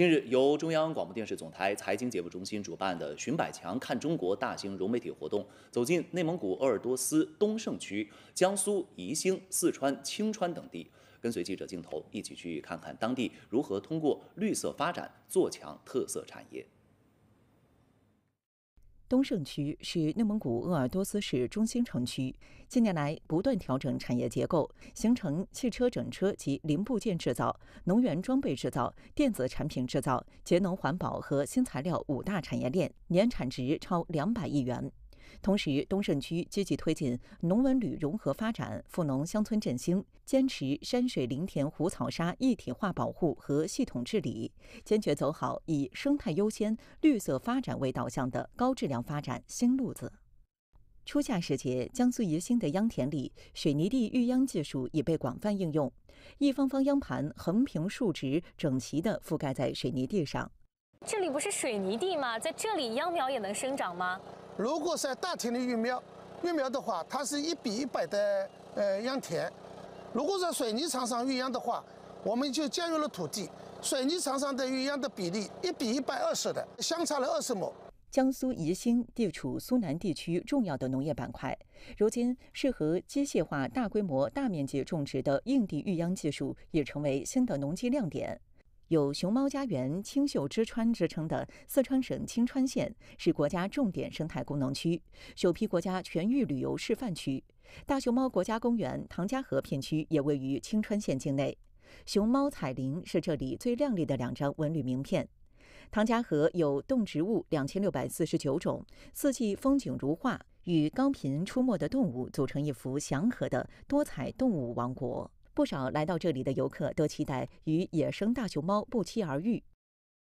近日，由中央广播电视总台财经节目中心主办的“寻百强，看中国”大型融媒体活动走进内蒙古鄂尔多斯东胜区、江苏宜兴、四川青川等地，跟随记者镜头，一起去看看当地如何通过绿色发展做强特色产业。东胜区是内蒙古鄂尔多斯市中心城区。近年来，不断调整产业结构，形成汽车整车及零部件制造、能源装备制造、电子产品制造、节能环保和新材料五大产业链，年产值超两百亿元。同时，东胜区积极推进农文旅融合发展、富农乡村振兴，坚持山水林田湖草沙一体化保护和系统治理，坚决走好以生态优先、绿色发展为导向的高质量发展新路子。初夏时节，江苏宜兴的秧田里，水泥地育秧技术已被广泛应用，一方方秧盘横平竖直、整齐地覆盖在水泥地上。这里不是水泥地吗？在这里，秧苗也能生长吗？如果在大田里育苗，育苗的话，它是一比一百的呃秧田；如果在水泥厂上育秧的话，我们就节约了土地。水泥厂上的育秧的比例一比一百二十的，相差了二十亩。江苏宜兴地处苏南地区重要的农业板块，如今适合机械化、大规模、大面积种植的硬地育秧技术，也成为新的农机亮点。有“熊猫家园”“青秀之川”之称的四川省青川县是国家重点生态功能区、首批国家全域旅游示范区，大熊猫国家公园唐家河片区也位于青川县境内。熊猫彩铃是这里最亮丽的两张文旅名片。唐家河有动植物两千六百四十九种，四季风景如画，与高频出没的动物组成一幅祥和的多彩动物王国。不少来到这里的游客都期待与野生大熊猫不期而遇。